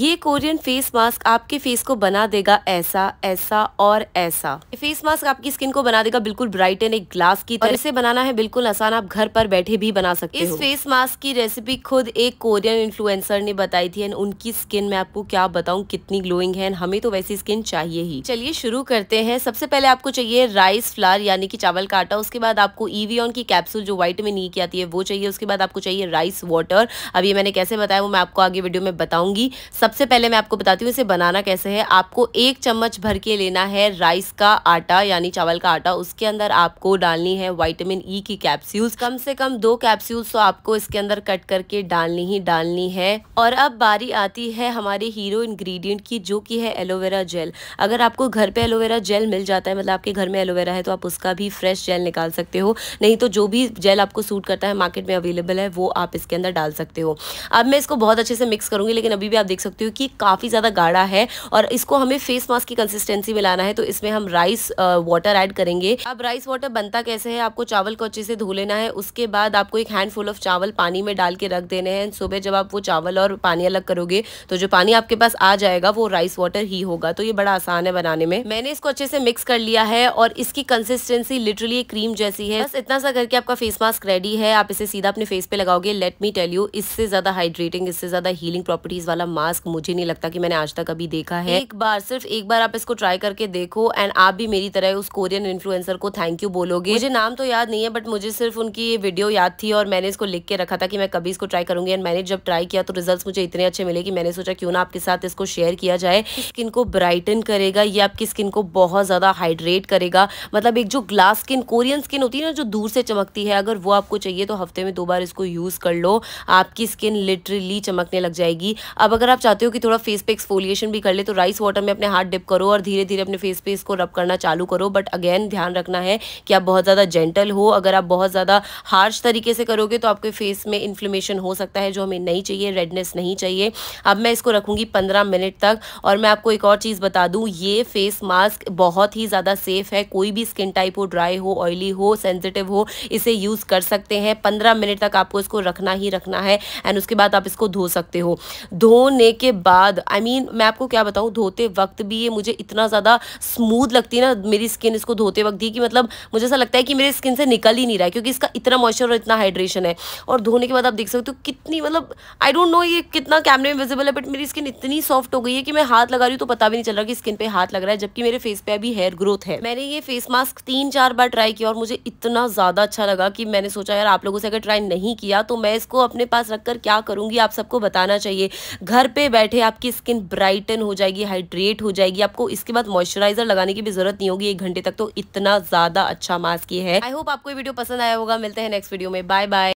ये Korean face mask आपके face को बना देगा ऐसा ऐसा और ऐसा फेस मास्क आपकी स्किन को बना देगा बिल्कुल ब्राइट एंड एक ग्लास की तरह इसे बनाना है बिल्कुल आसान आप घर पर बैठे भी बना सकते इस हो इस फेस मास्क की रेसिपी खुद एक कोरियन इन्फ्लुएंसर ने बताई थी एंड उनकी स्किन में आपको क्या बताऊँ कितनी ग्लोइंग है हमें तो वैसी स्किन चाहिए ही चलिए शुरू करते हैं सबसे पहले आपको चाहिए राइस फ्लार यानी की चावल का आटा उसके बाद आपको ऑन की कैप्सूल जो व्हाइट में नी की आती है वो चाहिए उसके बाद आपको चाहिए राइस वाटर अब ये मैंने कैसे बताया वो मैं आपको आगे वीडियो में बताऊंगी सबसे पहले मैं आपको बताती हूँ इसे बनाना कैसे है आपको एक चम्मच भर के लेना है राइस का आटा यानी चावल का आटा उसके अंदर आपको डालनी है वाइटामिन ई e की कैप्सूल कम से कम दो कैप्सूल्स तो आपको इसके अंदर कट करके डालनी ही डालनी है और अब बारी आती है हमारे हीरो इंग्रेडिएंट की जो कि है एलोवेरा जेल अगर आपको घर पे एलोवेरा जेल मिल जाता है मतलब आपके घर में एलोवेरा है तो आप उसका भी फ्रेश जेल निकाल सकते हो नहीं तो जो भी जेल आपको सूट करता है मार्केट में अवेलेबल है वो आप इसके अंदर डाल सकते हो अब मैं इसको बहुत अच्छे से मिक्स करूंगी लेकिन अभी भी आप देख सकते सकते हो कि काफ़ी ज़्यादा गाढ़ा है और इसको हमें फेस मास्क की कंसिस्टेंसी में लाना है तो इसमें हम राइस वाटर ऐड करेंगे अब राइस वाटर बनता कैसे है आपको चावल को अच्छे से धो लेना है उसके बाद आपको एक हैंडफुल ऑफ चावल पानी में डाल के रख देने हैं सुबह जब आप वो चावल और पानी अलग करोगे तो जो पानी आपके पास आ जाएगा वो राइस वाटर ही होगा तो ये बड़ा आसान है बनाने में मैंने इसको अच्छे से मिक्स कर लिया है और इसकी कंसिस्टेंसी लिटरली क्रीम जैसी है बस इतना सा करके आपका फेस मास्क रेडी है आप इसे सीधा अपने फेस पे लगाओगे लेट मी टेल यू इससे ज़्यादा हाइड्रेटिंग इससे ज़्यादा हीलिंग प्रॉपर्टीज़ वाला मास्क मुझे नहीं लगता कि मैंने आज तक अभी देखा है एक बार सिर्फ एक बार आप इसको ट्राई करके देखो एंड आप भी मेरी तरह उस कोरियन इन्फ्लुएंसर को थैंक यू बोलोगे मुझे नाम तो याद नहीं है बट मुझे सिर्फ उनकी ये वीडियो याद थी और मैंने इसको लिख के रखा था कि मैं कभी इसको ट्राई करूंगी एंड मैंने जब ट्राई किया तो रिजल्ट मुझे इतने अच्छे मिले की मैंने सोचा क्यों ना आपके साथ इसको शेयर किया जाए स्किन को ब्राइटन करेगा ये आपकी स्किन को बहुत ज़्यादा हाइड्रेट करेगा मतलब एक जो ग्लास स्किन कोरियन स्किन होती है ना जो दूर से चमकती है अगर वो आपको चाहिए तो हफ्ते में दो बार इसको यूज़ कर लो आपकी स्किन लिटरली चमकने लग जाएगी अब अगर आप चाहते चाहते हो कि थोड़ा फेस पे एक्सफोलिएशन भी कर ले तो राइस वाटर में अपने हाथ डिप करो और धीरे धीरे अपने फेस पे इसको रब करना चालू करो बट अगेन ध्यान रखना है कि आप बहुत ज़्यादा जेंटल हो अगर आप बहुत ज़्यादा हार्श तरीके से करोगे तो आपके फेस में इन्फ्लेमेशन हो सकता है जो हमें नहीं चाहिए रेडनेस नहीं चाहिए अब मैं इसको रखूँगी पंद्रह मिनट तक और मैं आपको एक और चीज़ बता दूँ ये फेस मास्क बहुत ही ज़्यादा सेफ़ है कोई भी स्किन टाइप हो ड्राई हो ऑयली हो सेंसिटिव हो इसे यूज़ कर सकते हैं पंद्रह मिनट तक आपको इसको रखना ही रखना है एंड उसके बाद आप इसको धो सकते हो धोने के उसके बाद आई I मीन mean, मैं आपको क्या बताऊँ धोते वक्त भी ये मुझे इतना ज़्यादा स्मूथ लगती है ना मेरी स्किन इसको धोते वक्त ही कि मतलब मुझे ऐसा लगता है कि मेरे स्किन से निकल ही नहीं रहा है क्योंकि इसका इतना मॉइस्चर और इतना हाइड्रेशन है और धोने के बाद आप देख सकते हो तो कितनी मतलब आई डोंट नो ये कितना कैमरे में विजिबल है बट मेरी स्किन इतनी सॉफ्ट हो गई है कि मैं हाथ लगा रही हूँ तो पता भी नहीं चल रहा कि स्किन पर हाथ लग रहा है जबकि मेरे फेस पर अभी हेयर ग्रोथ है मैंने ये फेस मास्क तीन चार बार ट्राई किया और मुझे इतना ज़्यादा अच्छा लगा कि मैंने सोचा यार आप लोगों से अगर ट्राई नहीं किया तो मैं इसको अपने पास रखकर क्या करूँगी आप सबको बताना चाहिए घर पर बैठे आपकी स्किन ब्राइटन हो जाएगी हाइड्रेट हो जाएगी आपको इसके बाद मॉइस्चराइजर लगाने की भी जरूरत नहीं होगी एक घंटे तक तो इतना ज्यादा अच्छा मास्क ये है आई होप आपको वीडियो पसंद आया होगा मिलते हैं नेक्स्ट वीडियो में बाय बाय